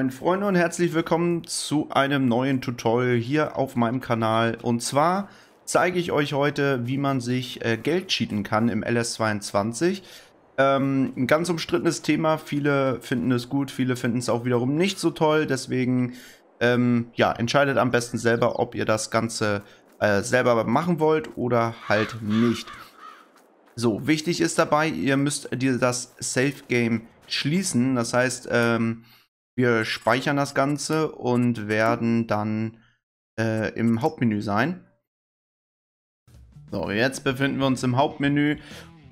Moin Freunde und herzlich willkommen zu einem neuen Tutorial hier auf meinem Kanal. Und zwar zeige ich euch heute, wie man sich äh, Geld cheaten kann im LS22. Ähm, ein ganz umstrittenes Thema, viele finden es gut, viele finden es auch wiederum nicht so toll. Deswegen ähm, ja, entscheidet am besten selber, ob ihr das Ganze äh, selber machen wollt oder halt nicht. So, wichtig ist dabei, ihr müsst dir das Safe Game schließen. Das heißt, ähm, wir speichern das Ganze und werden dann äh, im Hauptmenü sein. So, jetzt befinden wir uns im Hauptmenü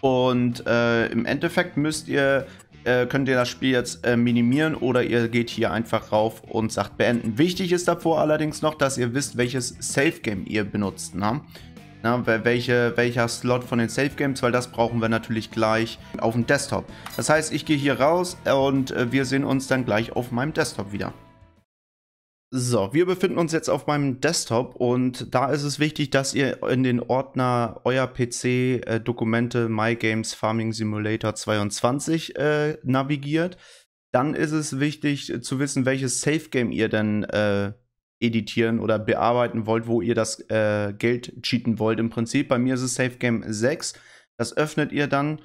und äh, im Endeffekt müsst ihr, äh, könnt ihr das Spiel jetzt äh, minimieren oder ihr geht hier einfach rauf und sagt beenden. Wichtig ist davor allerdings noch, dass ihr wisst, welches Safe Game ihr benutzt. Ne? Na, welche, welcher Slot von den Safe Games, weil das brauchen wir natürlich gleich auf dem Desktop. Das heißt, ich gehe hier raus und äh, wir sehen uns dann gleich auf meinem Desktop wieder. So, wir befinden uns jetzt auf meinem Desktop und da ist es wichtig, dass ihr in den Ordner euer PC äh, Dokumente My Games Farming Simulator 22 äh, navigiert. Dann ist es wichtig äh, zu wissen, welches Safe Game ihr denn äh, editieren oder bearbeiten wollt, wo ihr das äh, Geld cheaten wollt. Im Prinzip, bei mir ist es Safe Game 6. Das öffnet ihr dann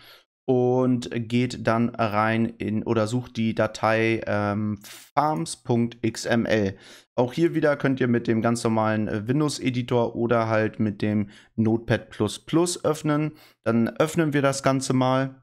und geht dann rein in oder sucht die Datei ähm, farms.xml. Auch hier wieder könnt ihr mit dem ganz normalen äh, Windows-Editor oder halt mit dem Notepad öffnen. Dann öffnen wir das Ganze mal.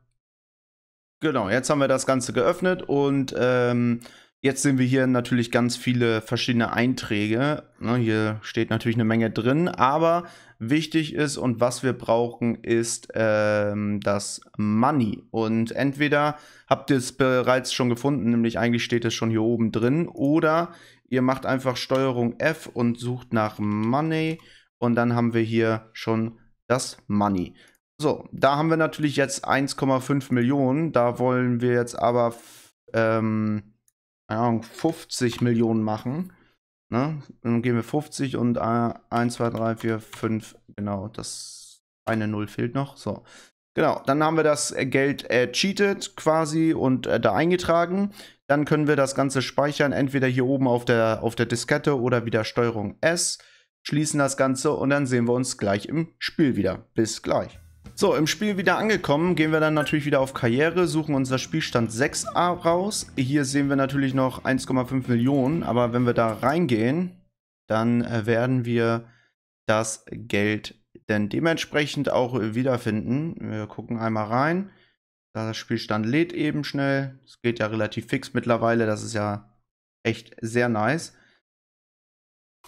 Genau, jetzt haben wir das Ganze geöffnet und ähm, Jetzt sehen wir hier natürlich ganz viele verschiedene Einträge. Ne? Hier steht natürlich eine Menge drin, aber wichtig ist und was wir brauchen ist ähm, das Money. Und entweder habt ihr es bereits schon gefunden, nämlich eigentlich steht es schon hier oben drin, oder ihr macht einfach Steuerung F und sucht nach Money und dann haben wir hier schon das Money. So, da haben wir natürlich jetzt 1,5 Millionen, da wollen wir jetzt aber... Ähm, Ahnung, 50 Millionen machen. Ne? Dann gehen wir 50 und 1, 2, 3, 4, 5, genau, das eine Null fehlt noch. So. Genau, dann haben wir das äh, Geld äh, cheated quasi und äh, da eingetragen. Dann können wir das Ganze speichern, entweder hier oben auf der, auf der Diskette oder wieder Steuerung S. Schließen das Ganze und dann sehen wir uns gleich im Spiel wieder. Bis gleich. So, im Spiel wieder angekommen, gehen wir dann natürlich wieder auf Karriere, suchen unser Spielstand 6a raus. Hier sehen wir natürlich noch 1,5 Millionen, aber wenn wir da reingehen, dann äh, werden wir das Geld denn dementsprechend auch wiederfinden. Wir gucken einmal rein. Das Spielstand lädt eben schnell. Es geht ja relativ fix mittlerweile. Das ist ja echt sehr nice.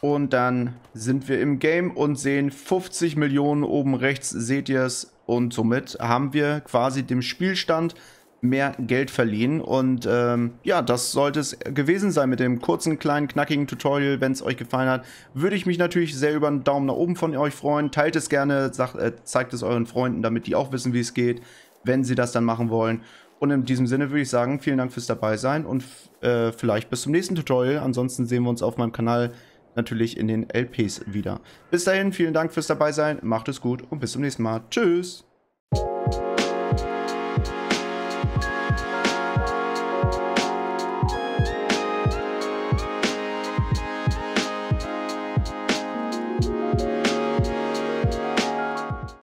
Und dann sind wir im Game und sehen 50 Millionen oben rechts, seht ihr es. Und somit haben wir quasi dem Spielstand mehr Geld verliehen. Und ähm, ja, das sollte es gewesen sein mit dem kurzen, kleinen, knackigen Tutorial. Wenn es euch gefallen hat, würde ich mich natürlich sehr über einen Daumen nach oben von euch freuen. Teilt es gerne, sagt, äh, zeigt es euren Freunden, damit die auch wissen, wie es geht, wenn sie das dann machen wollen. Und in diesem Sinne würde ich sagen, vielen Dank fürs dabei sein und äh, vielleicht bis zum nächsten Tutorial. Ansonsten sehen wir uns auf meinem Kanal natürlich in den LPs wieder. Bis dahin, vielen Dank fürs dabei sein, macht es gut und bis zum nächsten Mal. Tschüss!